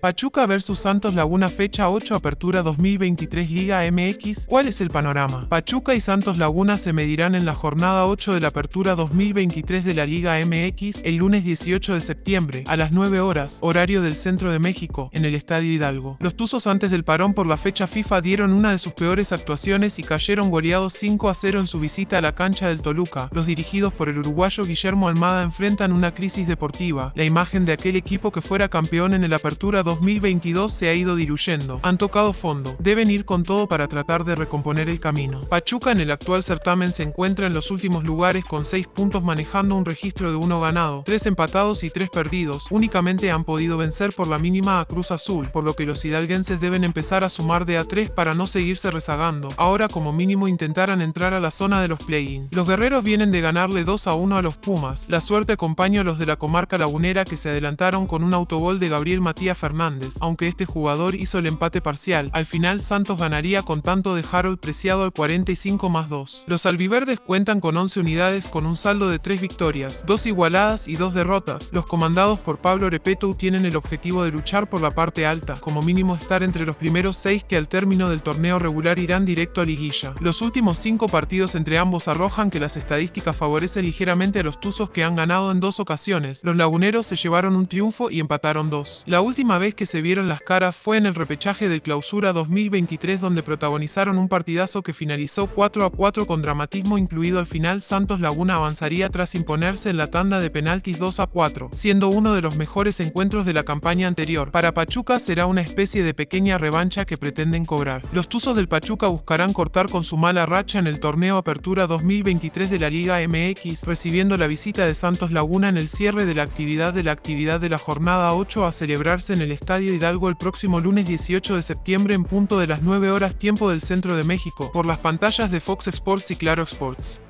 Pachuca versus Santos Laguna fecha 8 apertura 2023 Liga MX. ¿Cuál es el panorama? Pachuca y Santos Laguna se medirán en la jornada 8 de la apertura 2023 de la Liga MX el lunes 18 de septiembre a las 9 horas, horario del centro de México, en el Estadio Hidalgo. Los Tuzos antes del parón por la fecha FIFA dieron una de sus peores actuaciones y cayeron goleados 5 a 0 en su visita a la cancha del Toluca. Los dirigidos por el uruguayo Guillermo Almada enfrentan una crisis deportiva, la imagen de aquel equipo que fuera campeón en el apertura 2023 2022 se ha ido diluyendo, han tocado fondo, deben ir con todo para tratar de recomponer el camino. Pachuca en el actual certamen se encuentra en los últimos lugares con 6 puntos manejando un registro de 1 ganado, 3 empatados y 3 perdidos, únicamente han podido vencer por la mínima a Cruz Azul, por lo que los hidalguenses deben empezar a sumar de a 3 para no seguirse rezagando, ahora como mínimo intentarán entrar a la zona de los play-in. Los guerreros vienen de ganarle 2 a 1 a los Pumas, la suerte acompaña a los de la comarca lagunera que se adelantaron con un autogol de Gabriel Matías Fernández aunque este jugador hizo el empate parcial. Al final Santos ganaría con tanto de Harold Preciado al 45 más 2. Los albiverdes cuentan con 11 unidades con un saldo de 3 victorias, 2 igualadas y 2 derrotas. Los comandados por Pablo Repetu tienen el objetivo de luchar por la parte alta, como mínimo estar entre los primeros 6 que al término del torneo regular irán directo a liguilla. Los últimos 5 partidos entre ambos arrojan que las estadísticas favorecen ligeramente a los Tuzos que han ganado en dos ocasiones. Los laguneros se llevaron un triunfo y empataron dos. La última vez que se vieron las caras fue en el repechaje de Clausura 2023 donde protagonizaron un partidazo que finalizó 4 a 4 con dramatismo incluido al final Santos Laguna avanzaría tras imponerse en la tanda de penaltis 2 a 4, siendo uno de los mejores encuentros de la campaña anterior. Para Pachuca será una especie de pequeña revancha que pretenden cobrar. Los Tuzos del Pachuca buscarán cortar con su mala racha en el torneo Apertura 2023 de la Liga MX, recibiendo la visita de Santos Laguna en el cierre de la actividad de la actividad de la jornada 8 a celebrarse en el Estadio Hidalgo el próximo lunes 18 de septiembre en punto de las 9 horas tiempo del centro de México, por las pantallas de Fox Sports y Claro Sports.